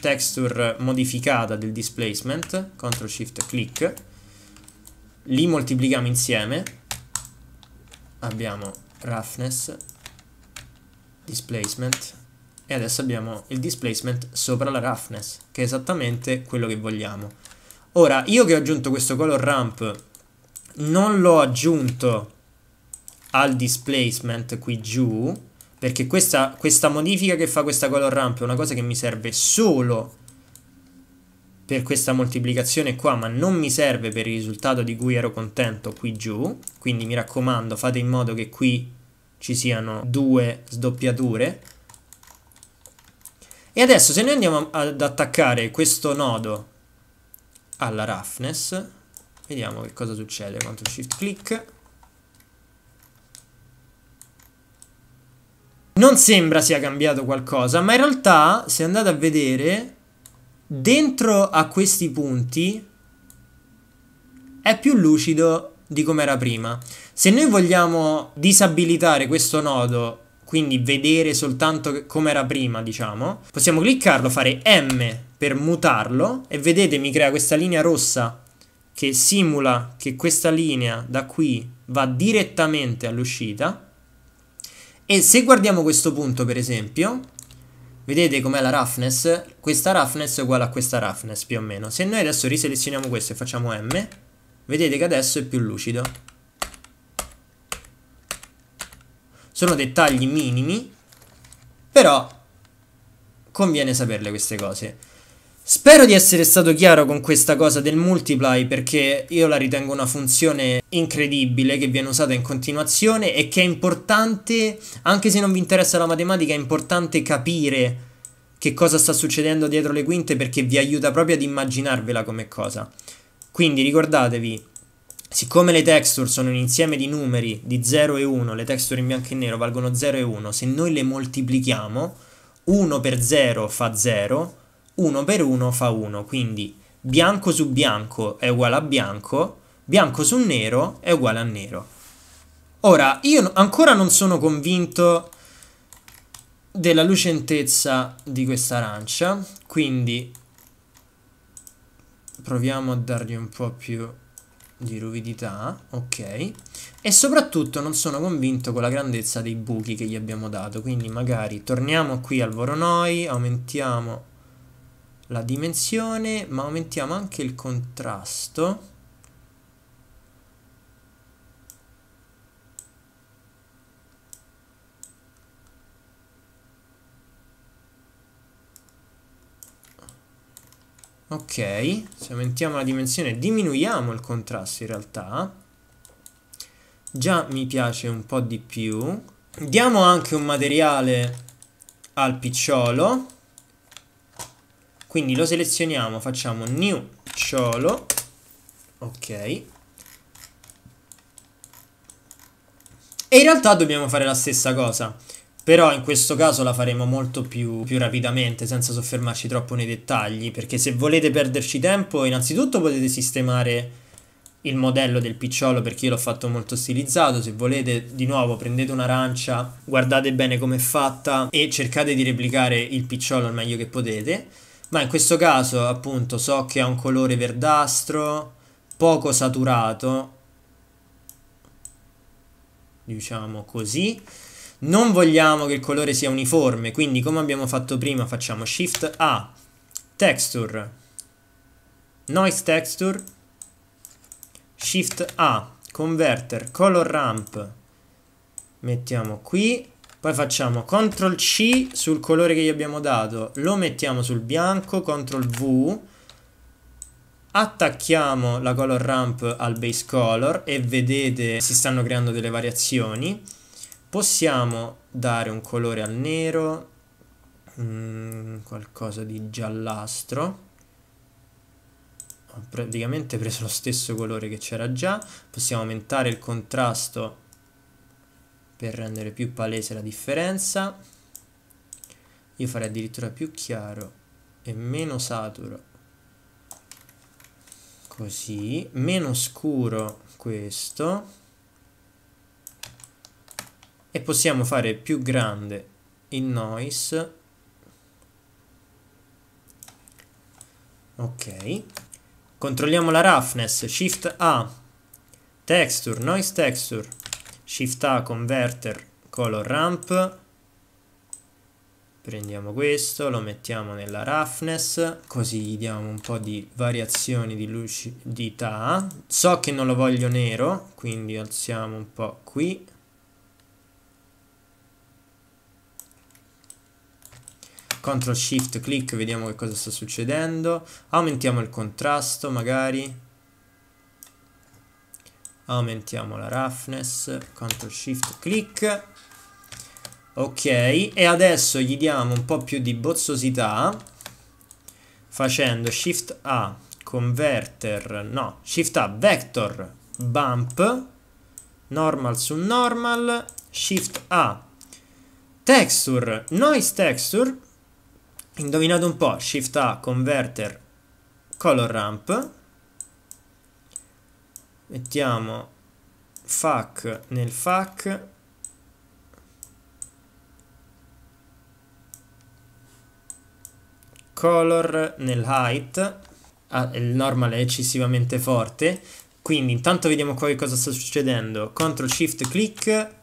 texture modificata del displacement, CTRL SHIFT clic. Li moltiplichiamo insieme abbiamo roughness, displacement e adesso abbiamo il displacement sopra la roughness che è esattamente quello che vogliamo. Ora io che ho aggiunto questo color ramp non l'ho aggiunto al displacement qui giù perché questa, questa modifica che fa questa color ramp è una cosa che mi serve solo per questa moltiplicazione qua, ma non mi serve per il risultato di cui ero contento qui giù, quindi mi raccomando fate in modo che qui ci siano due sdoppiature. E adesso se noi andiamo ad attaccare questo nodo alla roughness, vediamo che cosa succede, CTRL SHIFT click, Non sembra sia cambiato qualcosa, ma in realtà se andate a vedere dentro a questi punti è più lucido di come era prima. Se noi vogliamo disabilitare questo nodo, quindi vedere soltanto come era prima, diciamo, possiamo cliccarlo, fare M per mutarlo e vedete mi crea questa linea rossa che simula che questa linea da qui va direttamente all'uscita. E se guardiamo questo punto, per esempio, vedete com'è la roughness? Questa roughness è uguale a questa roughness più o meno. Se noi adesso riselezioniamo questo e facciamo M, vedete che adesso è più lucido. Sono dettagli minimi, però conviene saperle queste cose. Spero di essere stato chiaro con questa cosa del multiply perché io la ritengo una funzione incredibile che viene usata in continuazione e che è importante, anche se non vi interessa la matematica, è importante capire che cosa sta succedendo dietro le quinte perché vi aiuta proprio ad immaginarvela come cosa. Quindi ricordatevi, siccome le texture sono un insieme di numeri di 0 e 1, le texture in bianco e nero valgono 0 e 1, se noi le moltiplichiamo, 1 per 0 fa 0, 1 per 1 fa 1, quindi bianco su bianco è uguale a bianco, bianco su nero è uguale a nero. Ora, io ancora non sono convinto della lucentezza di questa arancia, quindi proviamo a dargli un po' più di ruvidità, ok, e soprattutto non sono convinto con la grandezza dei buchi che gli abbiamo dato, quindi magari torniamo qui al Voronoi, aumentiamo la dimensione ma aumentiamo anche il contrasto ok se aumentiamo la dimensione diminuiamo il contrasto in realtà già mi piace un po' di più diamo anche un materiale al picciolo quindi lo selezioniamo, facciamo new ciolo, ok. E in realtà dobbiamo fare la stessa cosa, però in questo caso la faremo molto più, più rapidamente, senza soffermarci troppo nei dettagli, perché se volete perderci tempo, innanzitutto potete sistemare il modello del picciolo perché io l'ho fatto molto stilizzato se volete di nuovo prendete un'arancia guardate bene com'è fatta e cercate di replicare il picciolo al meglio che potete ma in questo caso appunto so che ha un colore verdastro, poco saturato, diciamo così. Non vogliamo che il colore sia uniforme, quindi come abbiamo fatto prima facciamo Shift A, Texture, Noise Texture, Shift A, Converter, Color Ramp, mettiamo qui poi facciamo CTRL C sul colore che gli abbiamo dato, lo mettiamo sul bianco, CTRL V, attacchiamo la color ramp al base color e vedete si stanno creando delle variazioni. Possiamo dare un colore al nero, mm, qualcosa di giallastro. Ho praticamente preso lo stesso colore che c'era già. Possiamo aumentare il contrasto per rendere più palese la differenza io farei addirittura più chiaro e meno saturo così meno scuro questo e possiamo fare più grande il noise ok controlliamo la roughness shift a texture noise texture Shift A, Converter, Color Ramp. Prendiamo questo, lo mettiamo nella roughness, così gli diamo un po' di variazioni di lucidità. So che non lo voglio nero, quindi alziamo un po' qui. Ctrl Shift clic, vediamo che cosa sta succedendo. Aumentiamo il contrasto magari aumentiamo la roughness, CTRL SHIFT click, ok e adesso gli diamo un po' più di bozzosità facendo SHIFT A converter, no, SHIFT A vector bump normal su normal SHIFT A texture, noise texture indovinate un po', SHIFT A converter color ramp mettiamo fac nel fac color nel height ah, il normal è eccessivamente forte quindi intanto vediamo qua che cosa sta succedendo ctrl shift click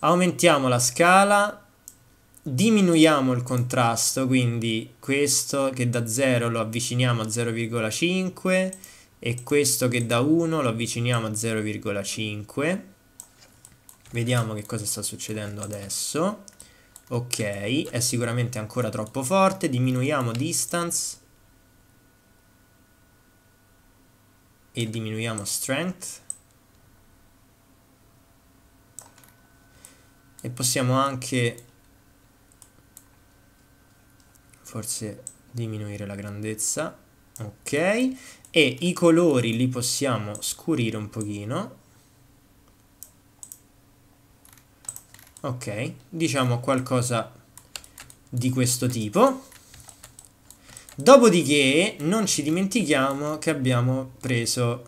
aumentiamo la scala diminuiamo il contrasto quindi questo che da 0 lo avviciniamo a 0,5 e questo che da 1 lo avviciniamo a 0,5 vediamo che cosa sta succedendo adesso ok è sicuramente ancora troppo forte diminuiamo distance e diminuiamo strength e possiamo anche forse diminuire la grandezza ok e i colori li possiamo scurire un pochino ok diciamo qualcosa di questo tipo dopodiché non ci dimentichiamo che abbiamo preso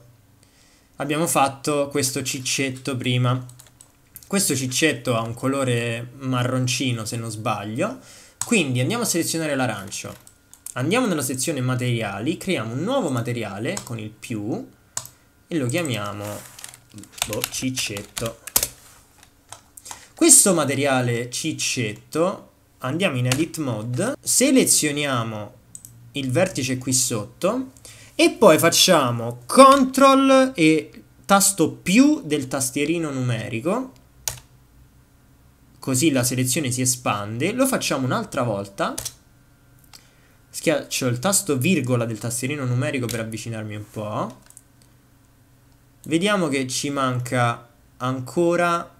abbiamo fatto questo ciccetto prima questo ciccetto ha un colore marroncino se non sbaglio quindi andiamo a selezionare l'arancio Andiamo nella sezione materiali, creiamo un nuovo materiale con il più e lo chiamiamo boh, ciccetto. Questo materiale ciccetto, andiamo in edit mode, selezioniamo il vertice qui sotto e poi facciamo CTRL e tasto più del tastierino numerico così la selezione si espande, lo facciamo un'altra volta Schiaccio il tasto virgola del tastierino numerico per avvicinarmi un po'. Vediamo che ci manca ancora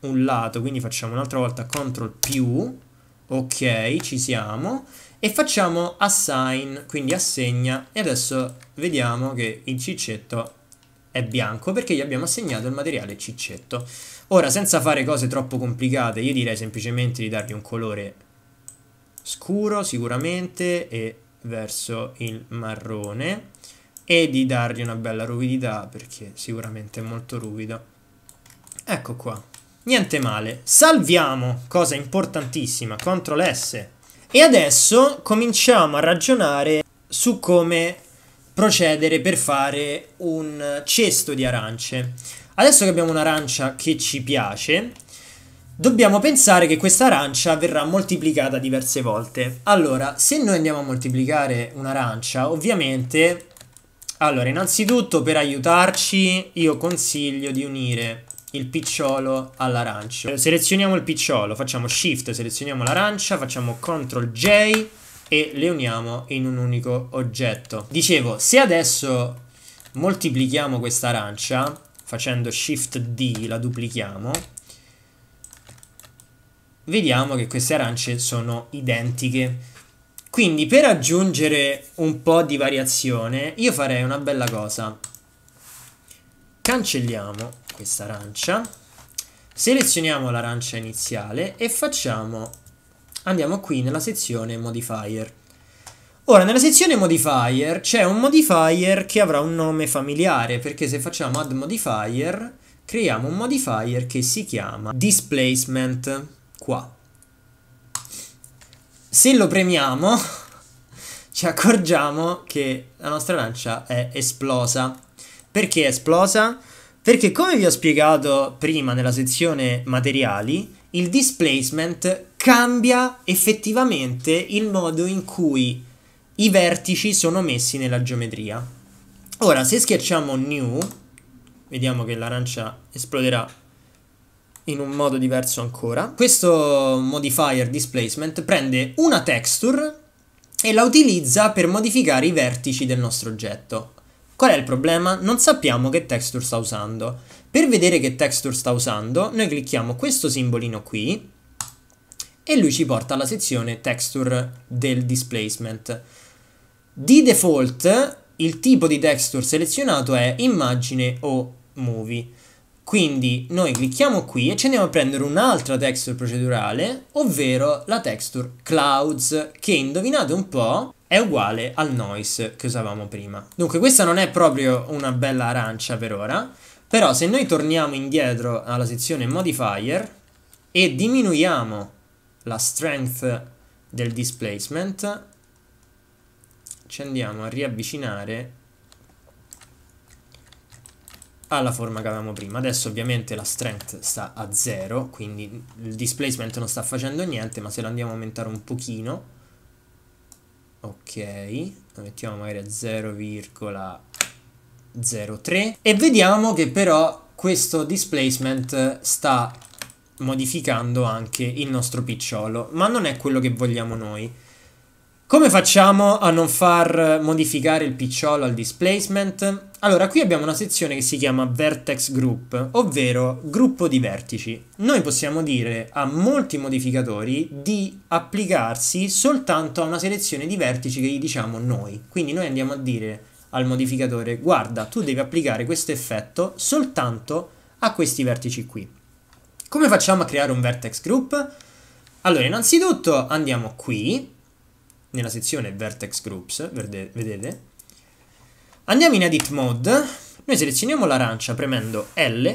un lato, quindi facciamo un'altra volta CTRL più. Ok, ci siamo. E facciamo assign, quindi assegna. E adesso vediamo che il ciccetto è bianco perché gli abbiamo assegnato il materiale ciccetto. Ora, senza fare cose troppo complicate, io direi semplicemente di dargli un colore scuro sicuramente e verso il marrone e di dargli una bella ruvidità perché sicuramente è molto ruvido. Ecco qua, niente male. Salviamo, cosa importantissima, CTRL S. E adesso cominciamo a ragionare su come procedere per fare un cesto di arance. Adesso che abbiamo un'arancia che ci piace, Dobbiamo pensare che questa arancia verrà moltiplicata diverse volte. Allora, se noi andiamo a moltiplicare un'arancia, ovviamente... Allora, innanzitutto per aiutarci io consiglio di unire il picciolo all'arancio. Eh, selezioniamo il picciolo, facciamo Shift, selezioniamo l'arancia, facciamo Ctrl J e le uniamo in un unico oggetto. Dicevo, se adesso moltiplichiamo questa arancia, facendo Shift D la duplichiamo, vediamo che queste arance sono identiche. Quindi per aggiungere un po' di variazione io farei una bella cosa. Cancelliamo questa arancia, selezioniamo l'arancia iniziale e facciamo andiamo qui nella sezione modifier. Ora nella sezione modifier c'è un modifier che avrà un nome familiare perché se facciamo add modifier creiamo un modifier che si chiama displacement qua. Se lo premiamo ci accorgiamo che la nostra lancia è esplosa. Perché è esplosa? Perché come vi ho spiegato prima nella sezione materiali, il displacement cambia effettivamente il modo in cui i vertici sono messi nella geometria. Ora, se schiacciamo new, vediamo che l'arancia esploderà in un modo diverso ancora. Questo modifier displacement prende una texture e la utilizza per modificare i vertici del nostro oggetto. Qual è il problema? Non sappiamo che texture sta usando. Per vedere che texture sta usando, noi clicchiamo questo simbolino qui e lui ci porta alla sezione texture del displacement. Di default il tipo di texture selezionato è immagine o movie. Quindi noi clicchiamo qui e ci andiamo a prendere un'altra texture procedurale, ovvero la texture clouds, che indovinate un po' è uguale al noise che usavamo prima. Dunque questa non è proprio una bella arancia per ora, però se noi torniamo indietro alla sezione modifier e diminuiamo la strength del displacement, ci andiamo a riavvicinare alla forma che avevamo prima. Adesso ovviamente la strength sta a 0, quindi il displacement non sta facendo niente, ma se lo andiamo a aumentare un pochino, ok, lo mettiamo magari a 0,03 e vediamo che però questo displacement sta modificando anche il nostro picciolo, ma non è quello che vogliamo noi. Come facciamo a non far modificare il picciolo al displacement? Allora, qui abbiamo una sezione che si chiama vertex group, ovvero gruppo di vertici. Noi possiamo dire a molti modificatori di applicarsi soltanto a una selezione di vertici che gli diciamo noi. Quindi noi andiamo a dire al modificatore, guarda, tu devi applicare questo effetto soltanto a questi vertici qui. Come facciamo a creare un vertex group? Allora, innanzitutto andiamo qui, nella sezione Vertex Groups, vedete. Andiamo in Edit Mode, noi selezioniamo l'arancia premendo L,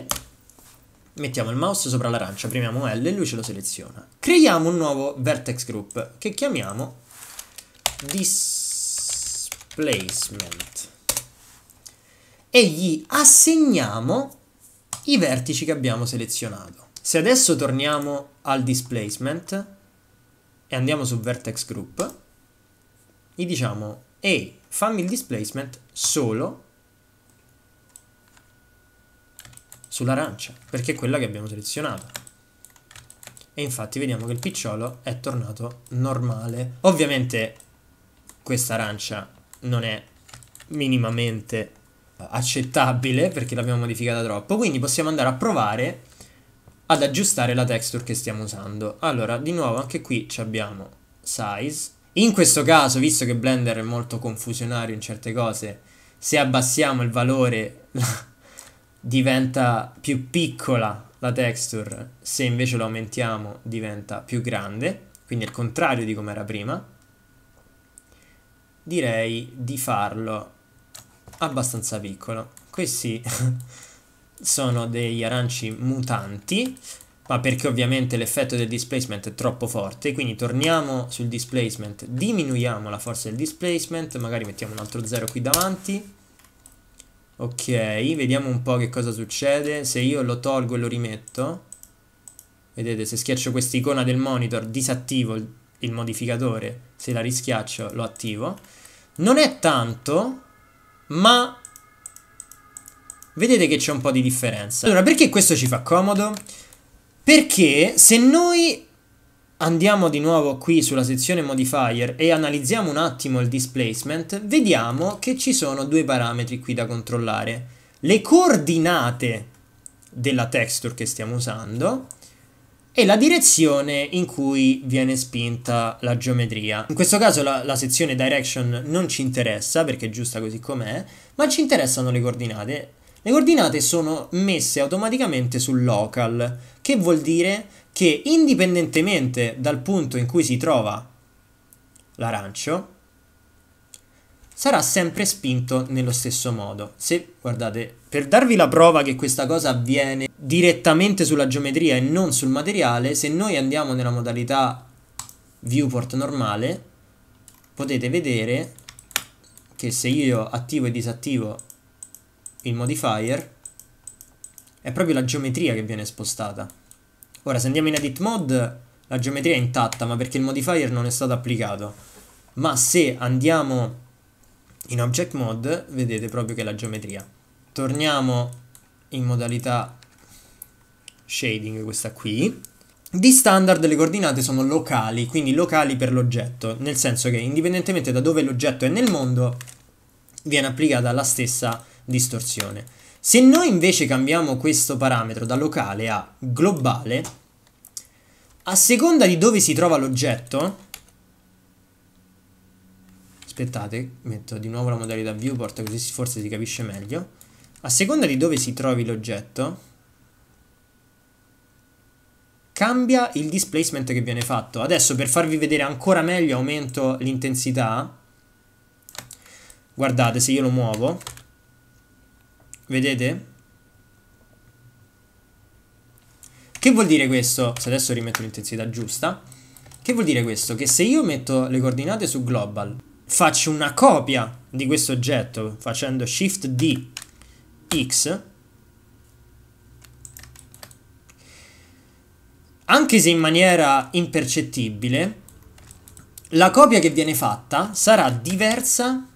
mettiamo il mouse sopra l'arancia, premiamo L e lui ce lo seleziona. Creiamo un nuovo Vertex Group che chiamiamo Displacement e gli assegniamo i vertici che abbiamo selezionato. Se adesso torniamo al displacement e andiamo su vertex group, gli diciamo ehi fammi il displacement solo sull'arancia perché è quella che abbiamo selezionato e infatti vediamo che il picciolo è tornato normale ovviamente questa arancia non è minimamente accettabile perché l'abbiamo modificata troppo quindi possiamo andare a provare ad aggiustare la texture che stiamo usando allora di nuovo anche qui abbiamo size in questo caso, visto che Blender è molto confusionario in certe cose, se abbassiamo il valore diventa più piccola la texture, se invece lo aumentiamo diventa più grande, quindi è il contrario di come era prima. Direi di farlo abbastanza piccolo. Questi sono degli aranci mutanti ma perché ovviamente l'effetto del displacement è troppo forte, quindi torniamo sul displacement, diminuiamo la forza del displacement, magari mettiamo un altro 0 qui davanti, ok, vediamo un po' che cosa succede, se io lo tolgo e lo rimetto, vedete se schiaccio questa icona del monitor disattivo il modificatore, se la rischiaccio lo attivo, non è tanto, ma vedete che c'è un po' di differenza. Allora, perché questo ci fa comodo? Perché se noi andiamo di nuovo qui sulla sezione modifier e analizziamo un attimo il displacement, vediamo che ci sono due parametri qui da controllare. Le coordinate della texture che stiamo usando e la direzione in cui viene spinta la geometria. In questo caso la, la sezione direction non ci interessa perché è giusta così com'è, ma ci interessano le coordinate. Le coordinate sono messe automaticamente sul local, che vuol dire che indipendentemente dal punto in cui si trova l'arancio, sarà sempre spinto nello stesso modo. Se guardate, per darvi la prova che questa cosa avviene direttamente sulla geometria e non sul materiale, se noi andiamo nella modalità viewport normale, potete vedere che se io attivo e disattivo il modifier, è proprio la geometria che viene spostata. Ora, se andiamo in edit mode, la geometria è intatta, ma perché il modifier non è stato applicato. Ma se andiamo in object mode, vedete proprio che è la geometria. Torniamo in modalità shading, questa qui. Di standard le coordinate sono locali, quindi locali per l'oggetto, nel senso che indipendentemente da dove l'oggetto è nel mondo, viene applicata la stessa distorsione. Se noi invece cambiamo questo parametro da locale a globale, a seconda di dove si trova l'oggetto, aspettate, metto di nuovo la modalità viewport così forse si capisce meglio, a seconda di dove si trovi l'oggetto, cambia il displacement che viene fatto. Adesso per farvi vedere ancora meglio aumento l'intensità, guardate se io lo muovo, vedete? Che vuol dire questo? Se adesso rimetto l'intensità giusta, che vuol dire questo? Che se io metto le coordinate su global, faccio una copia di questo oggetto facendo shift D X, anche se in maniera impercettibile, la copia che viene fatta sarà diversa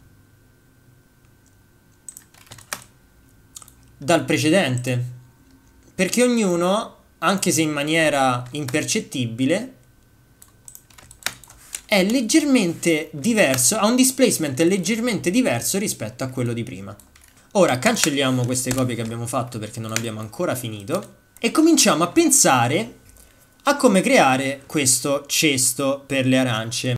dal precedente, perché ognuno, anche se in maniera impercettibile, è leggermente diverso, ha un displacement leggermente diverso rispetto a quello di prima. Ora cancelliamo queste copie che abbiamo fatto perché non abbiamo ancora finito e cominciamo a pensare a come creare questo cesto per le arance.